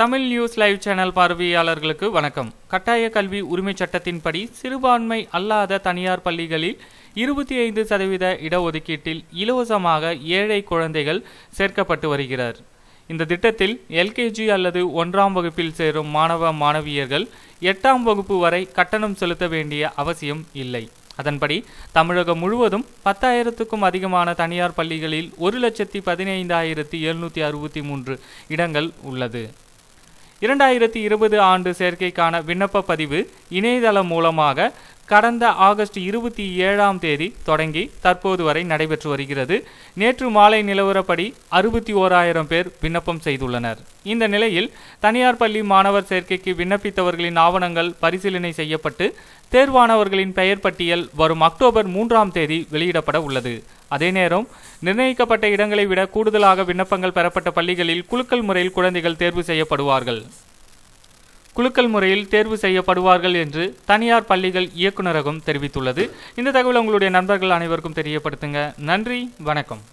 Tamil news live channel பார்வையாளர்களுக்கு வணக்கம் கட்டாய கல்வி உரிமை சட்டத்தின்படி சிறுபான்மை அல்லாத தனியார் பள்ளிகளில் இருபத்தி ஐந்து சதவீத இடஒதுக்கீட்டில் இலவசமாக ஏழை குழந்தைகள் சேர்க்கப்பட்டு வருகிறார் இந்த திட்டத்தில் எல்கேஜி அல்லது ஒன்றாம் வகுப்பில் சேரும் மாணவ மாணவியர்கள் எட்டாம் வகுப்பு வரை கட்டணம் செலுத்த வேண்டிய அவசியம் இல்லை அதன்படி தமிழகம் முழுவதும் பத்தாயிரத்துக்கும் அதிகமான தனியார் பள்ளிகளில் ஒரு லட்சத்தி பதினைந்தாயிரத்தி எழுநூற்றி அறுபத்தி மூன்று இடங்கள் உள்ளது இரண்டாயிரத்தி இருபது ஆண்டு சேர்க்கைக்கான விண்ணப்ப பதிவு இணையதளம் மூலமாக கடந்த ஆகஸ்ட் இருபத்தி ஏழாம் தேதி தொடங்கி தற்போது வரை நடைபெற்று வருகிறது நேற்று மாலை நிலவரப்படி அறுபத்தி ஓராயிரம் பேர் விண்ணப்பம் செய்துள்ளனர் இந்த நிலையில் தனியார் பள்ளி மாணவர் சேர்க்கைக்கு விண்ணப்பித்தவர்களின் ஆவணங்கள் பரிசீலனை செய்யப்பட்டு தேர்வானவர்களின் பெயர் பட்டியல் வரும் அக்டோபர் மூன்றாம் தேதி வெளியிடப்பட உள்ளது அதே நேரம் நிர்ணயிக்கப்பட்ட இடங்களை விட கூடுதலாக விண்ணப்பங்கள் பெறப்பட்ட பள்ளிகளில் குலுக்கல் முறையில் குழந்தைகள் தேர்வு செய்யப்படுவார்கள் குழுக்கள் முறையில் தேர்வு செய்யப்படுவார்கள் என்று தனியார் பள்ளிகள் இயக்குநரகம் தெரிவித்துள்ளது இந்த தகவல் உங்களுடைய நண்பர்கள் அனைவருக்கும் தெரியப்படுத்துங்க நன்றி வணக்கம்